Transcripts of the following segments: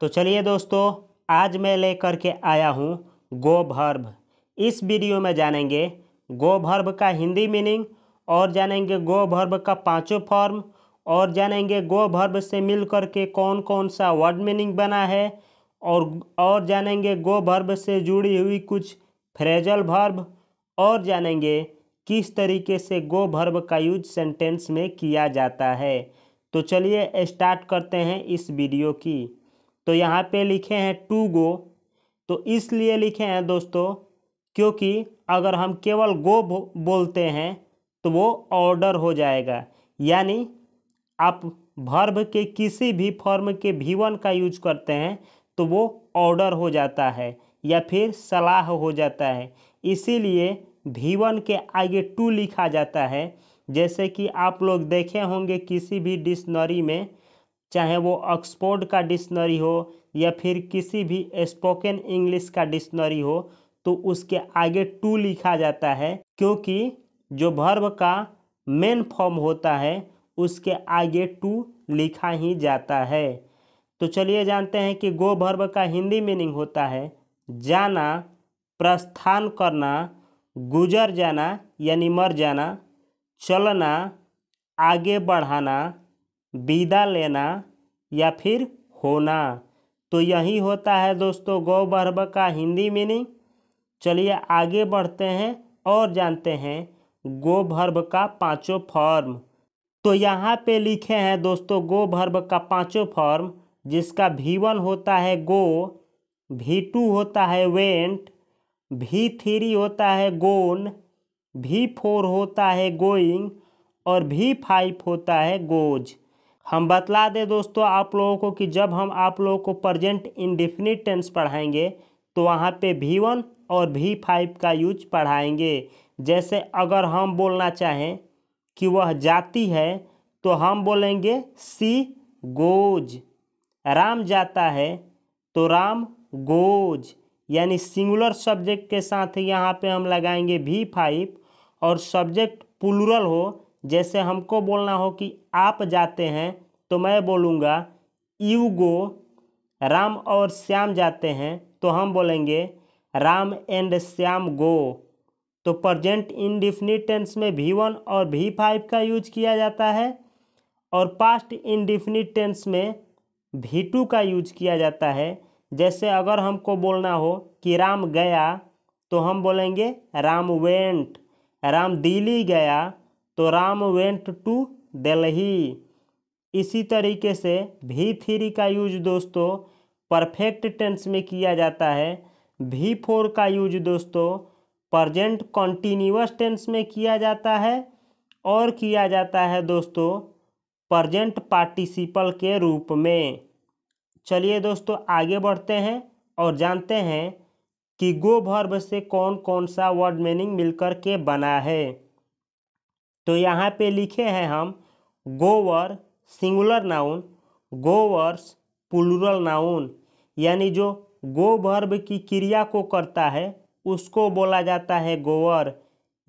तो चलिए दोस्तों आज मैं लेकर के आया हूँ गोभर्भ इस वीडियो में जानेंगे गोभर्भ का हिंदी मीनिंग और जानेंगे गोभर्भ का पांचों फॉर्म और जानेंगे गोभर्भ से मिल कर के कौन कौन सा वर्ड मीनिंग बना है और और जानेंगे गोभर्भ से जुड़ी हुई कुछ फ्रेजल भर्ब और जानेंगे किस तरीके से गोभर्भ का यूज सेंटेंस में किया जाता है तो चलिए स्टार्ट करते हैं इस वीडियो की तो यहाँ पे लिखे हैं टू गो तो इसलिए लिखे हैं दोस्तों क्योंकि अगर हम केवल गो बोलते हैं तो वो ऑर्डर हो जाएगा यानी आप भर्ब के किसी भी फॉर्म के भीवन का यूज करते हैं तो वो ऑर्डर हो जाता है या फिर सलाह हो जाता है इसीलिए भीवन के आगे टू लिखा जाता है जैसे कि आप लोग देखे होंगे किसी भी डिक्शनरी में चाहे वो ऑक्सफोर्ड का डिक्शनरी हो या फिर किसी भी स्पोकन इंग्लिश का डिक्शनरी हो तो उसके आगे टू लिखा जाता है क्योंकि जो भर्व का मेन फॉर्म होता है उसके आगे टू लिखा ही जाता है तो चलिए जानते हैं कि गो भर्व का हिंदी मीनिंग होता है जाना प्रस्थान करना गुजर जाना यानी मर जाना चलना आगे बढ़ाना विदा लेना या फिर होना तो यही होता है दोस्तों गौबर्भ का हिंदी मीनिंग चलिए आगे बढ़ते हैं और जानते हैं गोभर्भ का पांचों फॉर्म तो यहाँ पे लिखे हैं दोस्तों गोभर्भ का पांचों फॉर्म जिसका भी वन होता है गो भी टू होता है वेंट भी थ्री होता है गोन भी फोर होता है गोइंग और भी फाइव होता है गोज हम बतला दें दोस्तों आप लोगों को कि जब हम आप लोगों को प्रजेंट इनडिफिनिट टेंस पढ़ाएंगे तो वहाँ पे भी वन और भी फाइव का यूज पढ़ाएंगे जैसे अगर हम बोलना चाहें कि वह जाती है तो हम बोलेंगे सी गोज राम जाता है तो राम गोज यानी सिंगुलर सब्जेक्ट के साथ यहाँ पे हम लगाएंगे भी फाइव और सब्जेक्ट पुलुरल हो जैसे हमको बोलना हो कि आप जाते हैं तो मैं बोलूँगा यू गो राम और श्याम जाते हैं तो हम बोलेंगे राम एंड श्याम गो तो प्रजेंट इनडिफिनिट टेंस में भी वन और भी फाइव का यूज किया जाता है और पास्ट इनडिफिनिट टेंस में भी टू का यूज किया जाता है जैसे अगर हमको बोलना हो कि राम गया तो हम बोलेंगे राम वेंट राम दिल्ली गया तो राम वेंट टू दिल्ली इसी तरीके से भी थ्री का यूज दोस्तों परफेक्ट टेंस में किया जाता है भी फोर का यूज दोस्तों प्रजेंट कॉन्टीन्यूस टेंस में किया जाता है और किया जाता है दोस्तों प्रजेंट पार्टिसिपल के रूप में चलिए दोस्तों आगे बढ़ते हैं और जानते हैं कि गो भर्ब से कौन कौन सा वर्ड मीनिंग मिलकर के बना है तो यहाँ पे लिखे हैं हम goer singular noun goers plural noun यानी जो गो की क्रिया को करता है उसको बोला जाता है गोवर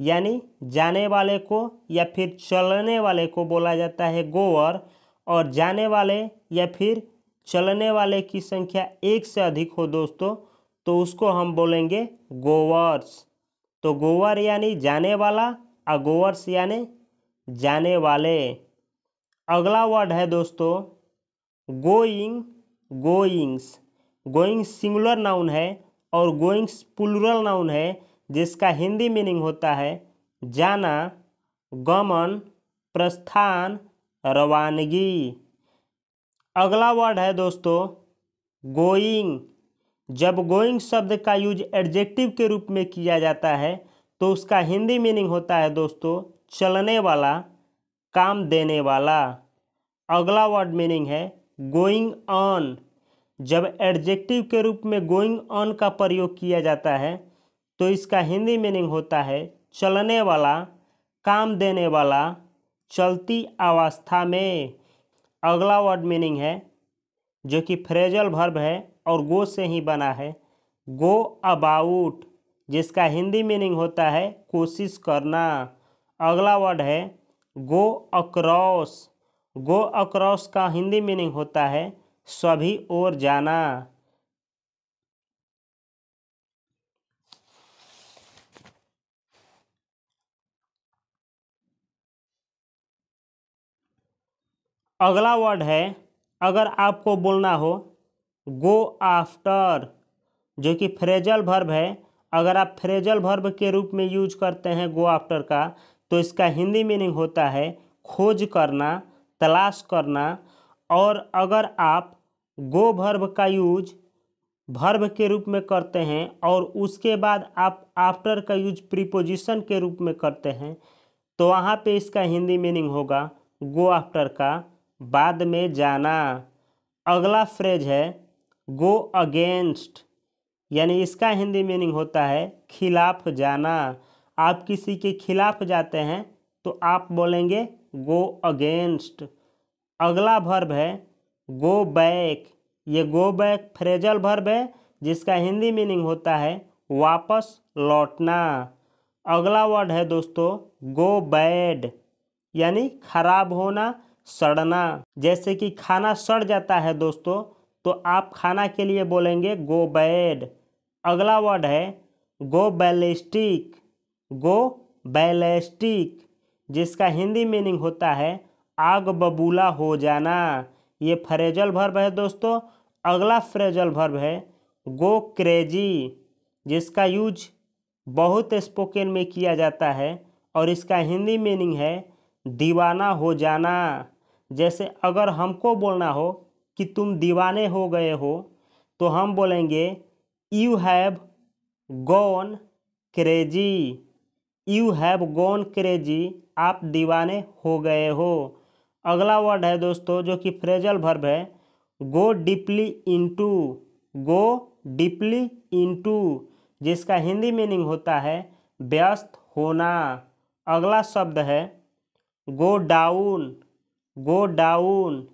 यानी जाने वाले को या फिर चलने वाले को बोला जाता है गोवर और जाने वाले या फिर चलने वाले की संख्या एक से अधिक हो दोस्तों तो उसको हम बोलेंगे गोवर्स तो गोवर यानी जाने वाला अगोवर्स यानि जाने वाले अगला वर्ड है दोस्तों going goings going singular noun है और गोइंग्स प्लूरल नाउन है जिसका हिंदी मीनिंग होता है जाना गमन प्रस्थान रवानगी अगला वर्ड है दोस्तों गोइंग जब गोइंग शब्द का यूज एडजेक्टिव के रूप में किया जाता है तो उसका हिंदी मीनिंग होता है दोस्तों चलने वाला काम देने वाला अगला वर्ड मीनिंग है गोइंग ऑन जब एडजेक्टिव के रूप में गोइंग ऑन का प्रयोग किया जाता है तो इसका हिंदी मीनिंग होता है चलने वाला काम देने वाला चलती अवस्था में अगला वर्ड मीनिंग है जो कि फ्रेजल भर्ब है और गो से ही बना है गो अबाउट जिसका हिंदी मीनिंग होता है कोशिश करना अगला वर्ड है गो अक्रॉस गो अक्रॉस का हिंदी मीनिंग होता है सभी ओर जाना अगला वर्ड है अगर आपको बोलना हो गो आफ्टर जो कि फ्रेजल भर्ब है अगर आप फ्रेजल वर्ब के रूप में यूज करते हैं गो आफ्टर का तो इसका हिंदी मीनिंग होता है खोज करना तलाश करना और अगर आप गो भर्ब का यूज भर्ब के रूप में करते हैं और उसके बाद आप आफ्टर का यूज प्रीपोजिशन के रूप में करते हैं तो वहाँ पे इसका हिंदी मीनिंग होगा गो आफ्टर का बाद में जाना अगला फ्रेज है गो अगेंस्ट यानी इसका हिंदी मीनिंग होता है खिलाफ जाना आप किसी के खिलाफ जाते हैं तो आप बोलेंगे गो अगेंस्ट अगला भर्ब है गो बैक ये गो बैक फ्रेजल भर्ब है जिसका हिंदी मीनिंग होता है वापस लौटना अगला वर्ड है दोस्तों गो बैड यानी खराब होना सड़ना जैसे कि खाना सड़ जाता है दोस्तों तो आप खाना के लिए बोलेंगे गो बैड अगला वर्ड है गो बैलिस्टिक गो बैलिस्टिक जिसका हिंदी मीनिंग होता है आग बबूला हो जाना ये फ्रेजल भर्ब है दोस्तों अगला फ्रेजल भर्ब है गो क्रेजी जिसका यूज बहुत स्पोकन में किया जाता है और इसका हिंदी मीनिंग है दीवाना हो जाना जैसे अगर हमको बोलना हो कि तुम दीवाने हो गए हो तो हम बोलेंगे you have gone crazy you have gone crazy आप दीवाने हो गए हो अगला वर्ड है दोस्तों जो कि फ्रेजल भर्ब है go deeply into go deeply into जिसका हिंदी मीनिंग होता है व्यस्त होना अगला शब्द है गो डाउन गो डाउन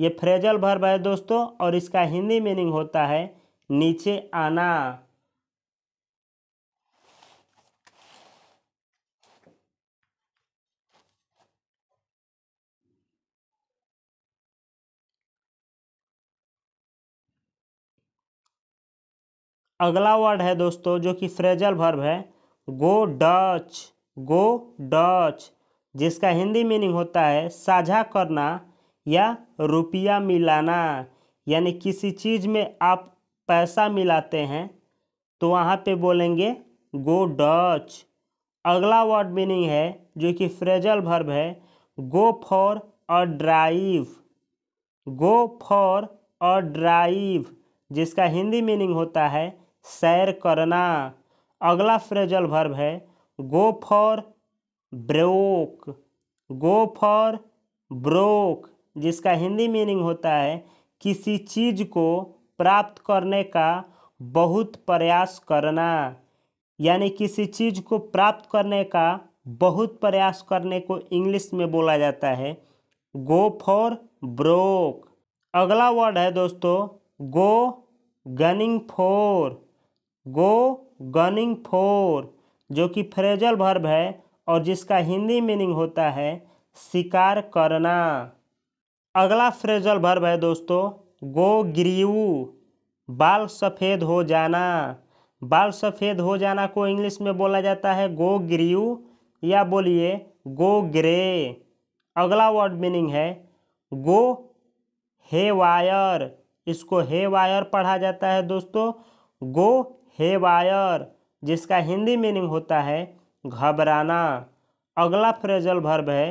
ये फ्रेजल भर्ब है दोस्तों और इसका हिंदी मीनिंग होता है नीचे आना अगला वर्ड है दोस्तों जो कि फ्रेजल वर्ब है गो डच गो डच जिसका हिंदी मीनिंग होता है साझा करना या रुपया मिलाना यानी किसी चीज़ में आप पैसा मिलाते हैं तो वहाँ पे बोलेंगे गो डच अगला वर्ड मीनिंग है जो कि फ्रेजल भर्ब है go for a drive go for a drive जिसका हिंदी मीनिंग होता है सैर करना अगला फ्रेजल भर्ब है go for broke go for broke जिसका हिंदी मीनिंग होता है किसी चीज़ को प्राप्त करने का बहुत प्रयास करना यानी किसी चीज़ को प्राप्त करने का बहुत प्रयास करने को इंग्लिश में बोला जाता है गो फॉर ब्रोक अगला वर्ड है दोस्तों go gunning for go gunning for जो कि फ्रेजल भर्ब है और जिसका हिंदी मीनिंग होता है शिकार करना अगला फ्रेजल भर्ब है दोस्तों गो गोग्रीव बाल सफ़ेद हो जाना बाल सफ़ेद हो जाना को इंग्लिश में बोला जाता है गो गोग्रीव या बोलिए गो ग्रे अगला वर्ड मीनिंग है गो हे वायर इसको हे वायर पढ़ा जाता है दोस्तों गो हे वायर जिसका हिंदी मीनिंग होता है घबराना अगला फ्रेजल भर्ब है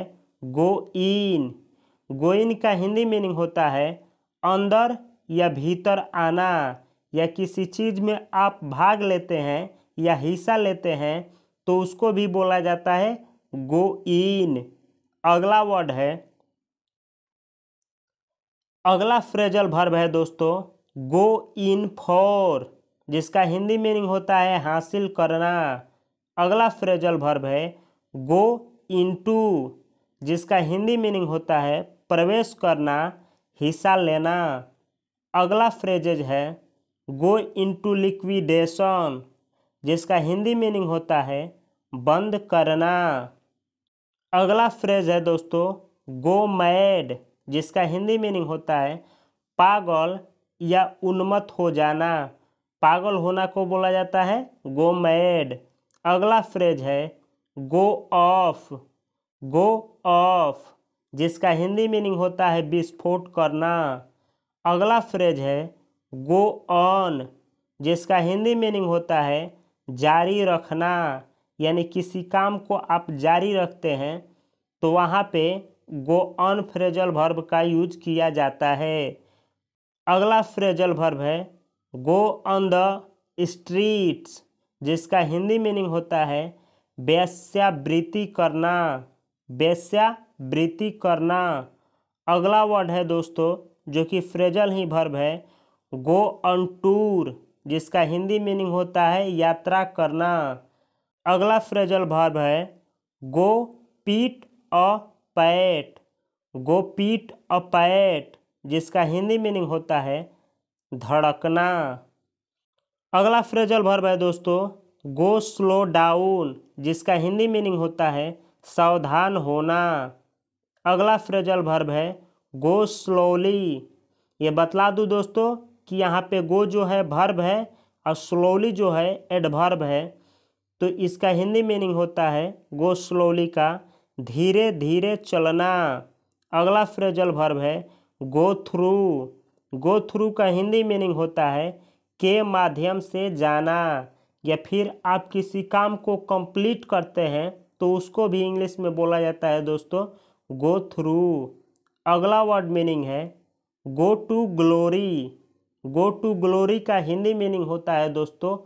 गो इन गो इन का हिंदी मीनिंग होता है अंदर या भीतर आना या किसी चीज़ में आप भाग लेते हैं या हिस्सा लेते हैं तो उसको भी बोला जाता है गो इन अगला वर्ड है अगला फ्रेजल भर्ब है दोस्तों गो इन फॉर जिसका हिंदी मीनिंग होता है हासिल करना अगला फ्रेजल भर्ब है गो इन टू जिसका हिंदी मीनिंग होता है प्रवेश करना हिस्सा लेना अगला फ्रेजेज है गो इनटू लिक्विडेशन जिसका हिंदी मीनिंग होता है बंद करना अगला फ्रेज है दोस्तों गो मैड जिसका हिंदी मीनिंग होता है पागल या उन्मत हो जाना पागल होना को बोला जाता है गो मैड अगला फ्रेज है गो ऑफ गो ऑफ जिसका हिंदी मीनिंग होता है विस्फोट करना अगला फ्रेज है गो ऑन जिसका हिंदी मीनिंग होता है जारी रखना यानी किसी काम को आप जारी रखते हैं तो वहाँ पे गो ऑन फ्रेजल भर्ब का यूज किया जाता है अगला फ्रेजल भर्ब है गो ऑन द स्ट्रीट्स जिसका हिंदी मीनिंग होता है वैश्यावृत्ति करना वैश्या वृत्ति करना अगला वर्ड है दोस्तों जो कि फ्रेजल ही भर्ब है गो ऑन टूर जिसका हिंदी मीनिंग होता है यात्रा करना अगला फ्रेजल भर्ब है गो पीट अ पैट गो पीट अ पैट जिसका हिंदी मीनिंग होता है धड़कना अगला फ्रेजल भर्ब है दोस्तों गो स्लो डाउन जिसका हिंदी मीनिंग होता है सावधान होना अगला फ्रेजल भर्ब है गो स्लोली ये बतला दूँ दोस्तों कि यहाँ पे गो जो है भर्ब है और स्लोली जो है एडभर्ब है तो इसका हिंदी मीनिंग होता है गो स्लोली का धीरे धीरे चलना अगला फ्रेजल भर्ब है गो थ्रू गो थ्रू का हिंदी मीनिंग होता है के माध्यम से जाना या फिर आप किसी काम को कंप्लीट करते हैं तो उसको भी इंग्लिश में बोला जाता है दोस्तों गो थ्रू अगला वर्ड मीनिंग है go to glory go to glory का हिंदी मीनिंग होता है दोस्तों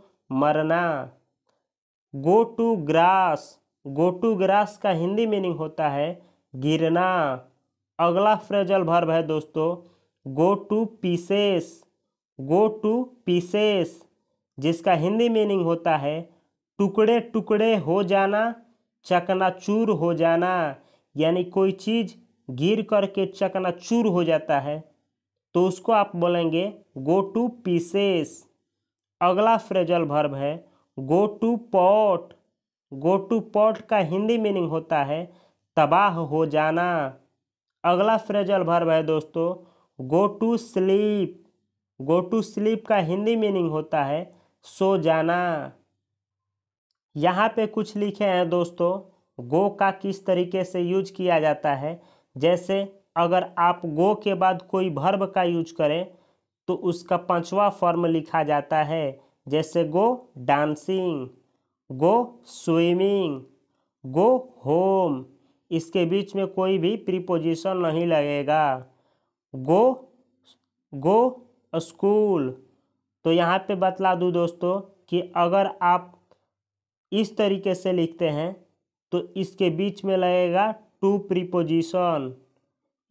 मरना go to grass go to grass का हिंदी मीनिंग होता है गिरना अगला फ्रेजल भर्ब है दोस्तों go to pieces go to pieces जिसका हिंदी मीनिंग होता है टुकड़े टुकड़े हो जाना चकनाचूर हो जाना यानी कोई चीज़ गिर करके चकना चकनाचूर हो जाता है तो उसको आप बोलेंगे गो टू पीसेस अगला फ्रेजल भर्ब है go to pot go to pot का हिंदी मीनिंग होता है तबाह हो जाना अगला फ्रेजल भर्ब है दोस्तों go to sleep go to sleep का हिंदी मीनिंग होता है सो जाना यहाँ पे कुछ लिखे हैं दोस्तों गो का किस तरीके से यूज किया जाता है जैसे अगर आप गो के बाद कोई भर्ब का यूज करें तो उसका पांचवा फॉर्म लिखा जाता है जैसे go dancing go swimming go home इसके बीच में कोई भी प्रीपोजिशन नहीं लगेगा गो गो स्कूल तो यहाँ पे बतला दूँ दोस्तों कि अगर आप इस तरीके से लिखते हैं तो इसके बीच में लगेगा टू प्रीपोजिशन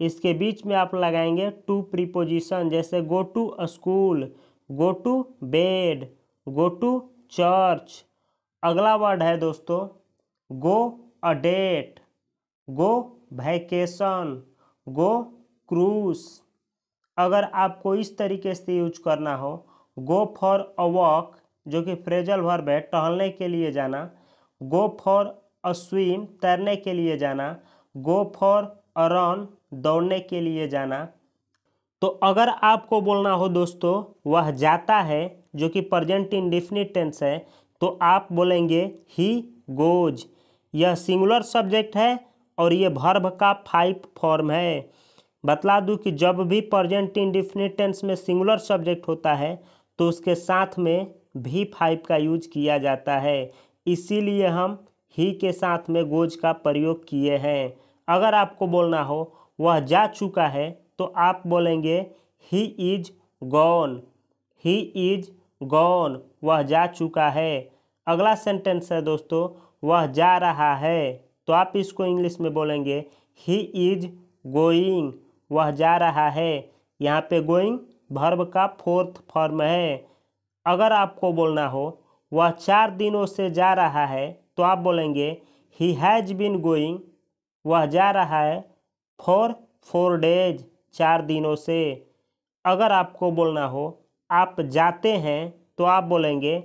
इसके बीच में आप लगाएंगे टू प्रीपोजिशन जैसे go to school go to bed go to church अगला वर्ड है दोस्तों go a date go vacation go cruise अगर आपको इस तरीके से यूज करना हो गो फॉर अ वॉक जो कि फ्रेजल वर्ब है टहलने के लिए जाना गो फॉर अ स्विम तैरने के लिए जाना गो फॉर अरन दौड़ने के लिए जाना तो अगर आपको बोलना हो दोस्तों वह जाता है जो कि प्रजेंट डिफिनिट टेंस है तो आप बोलेंगे ही गोज यह सिंगुलर सब्जेक्ट है और ये भर्भ का फाइव फॉर्म है बतला दूं कि जब भी प्रजेंट डिफिनिट टेंस में सिंगुलर सब्जेक्ट होता है तो उसके साथ में भी फाइव का यूज किया जाता है इसीलिए हम ही के साथ में गोज का प्रयोग किए हैं अगर आपको बोलना हो वह जा चुका है तो आप बोलेंगे he is gone he is gone वह जा चुका है अगला सेंटेंस है दोस्तों वह जा रहा है तो आप इसको इंग्लिश में बोलेंगे ही इज गोइंग वह जा रहा है यहाँ पे गोइंग भर्व का फोर्थ फॉर्म है अगर आपको बोलना हो वह चार दिनों से जा रहा है तो आप बोलेंगे ही हैज़ बिन गोइंग वह जा रहा है फॉर फोर डेज चार दिनों से अगर आपको बोलना हो आप जाते हैं तो आप बोलेंगे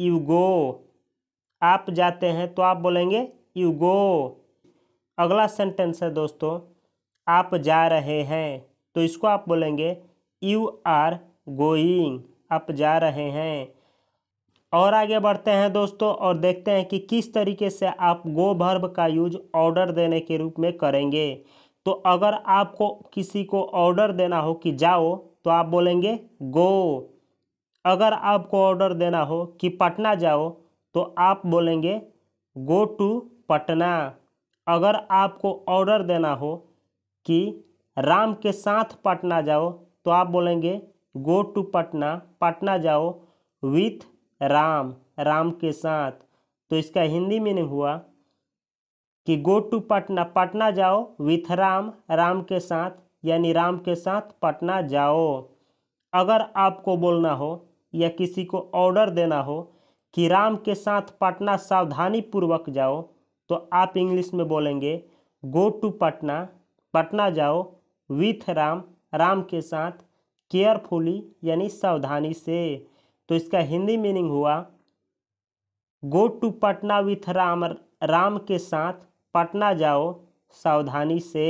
यू गो आप जाते हैं तो आप बोलेंगे यू गो अगला सेंटेंस है दोस्तों आप जा रहे हैं तो इसको आप बोलेंगे यू आर गोइंग आप जा रहे हैं और आगे बढ़ते हैं दोस्तों और देखते हैं कि किस तरीके से आप गोभर्ब का यूज ऑर्डर देने के रूप में करेंगे तो अगर आपको किसी को ऑर्डर देना हो कि जाओ तो आप बोलेंगे गो अगर आपको ऑर्डर देना हो कि पटना जाओ तो आप बोलेंगे गो टू पटना अगर आपको ऑर्डर देना हो कि राम के साथ पटना जाओ तो आप बोलेंगे गो टू पटना पटना जाओ विथ राम राम के साथ तो इसका हिंदी मीनिंग हुआ कि गो टू पटना पटना जाओ विथ राम राम के साथ यानी राम के साथ पटना जाओ अगर आपको बोलना हो या किसी को ऑर्डर देना हो कि राम के साथ पटना सावधानी पूर्वक जाओ तो आप इंग्लिश में बोलेंगे गो टू पटना पटना जाओ विथ राम राम के साथ केयरफुली यानी सावधानी से तो इसका हिंदी मीनिंग हुआ go to Patna with Ram Ram के साथ पटना जाओ सावधानी से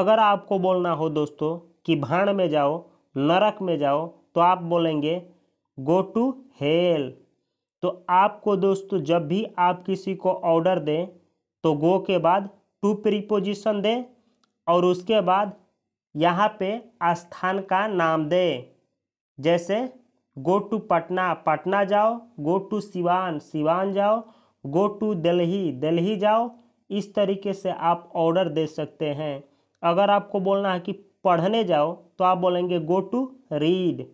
अगर आपको बोलना हो दोस्तों कि भाण में जाओ नरक में जाओ तो आप बोलेंगे गो टू हेल तो आपको दोस्तों जब भी आप किसी को ऑर्डर दें तो गो के बाद टू प्रीपोजिशन दें और उसके बाद यहाँ पे स्थान का नाम दें जैसे गो टू पटना पटना जाओ गो टू सिवान सिवान जाओ गो टू दिल्ली दिल्ली जाओ इस तरीके से आप ऑर्डर दे सकते हैं अगर आपको बोलना है कि पढ़ने जाओ तो आप बोलेंगे go to read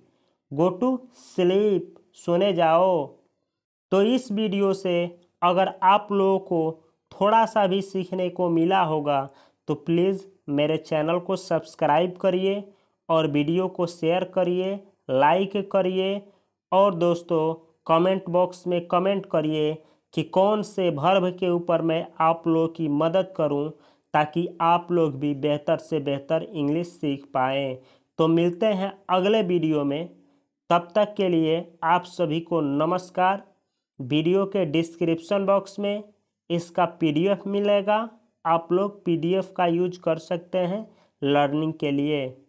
go to sleep सोने जाओ तो इस वीडियो से अगर आप लोगों को थोड़ा सा भी सीखने को मिला होगा तो प्लीज़ मेरे चैनल को सब्सक्राइब करिए और वीडियो को शेयर करिए लाइक करिए और दोस्तों कमेंट बॉक्स में कमेंट करिए कि कौन से भर्व के ऊपर मैं आप लोग की मदद करूं ताकि आप लोग भी बेहतर से बेहतर इंग्लिश सीख पाएँ तो मिलते हैं अगले वीडियो में तब तक के लिए आप सभी को नमस्कार वीडियो के डिस्क्रिप्शन बॉक्स में इसका पीडीएफ मिलेगा आप लोग पीडीएफ का यूज कर सकते हैं लर्निंग के लिए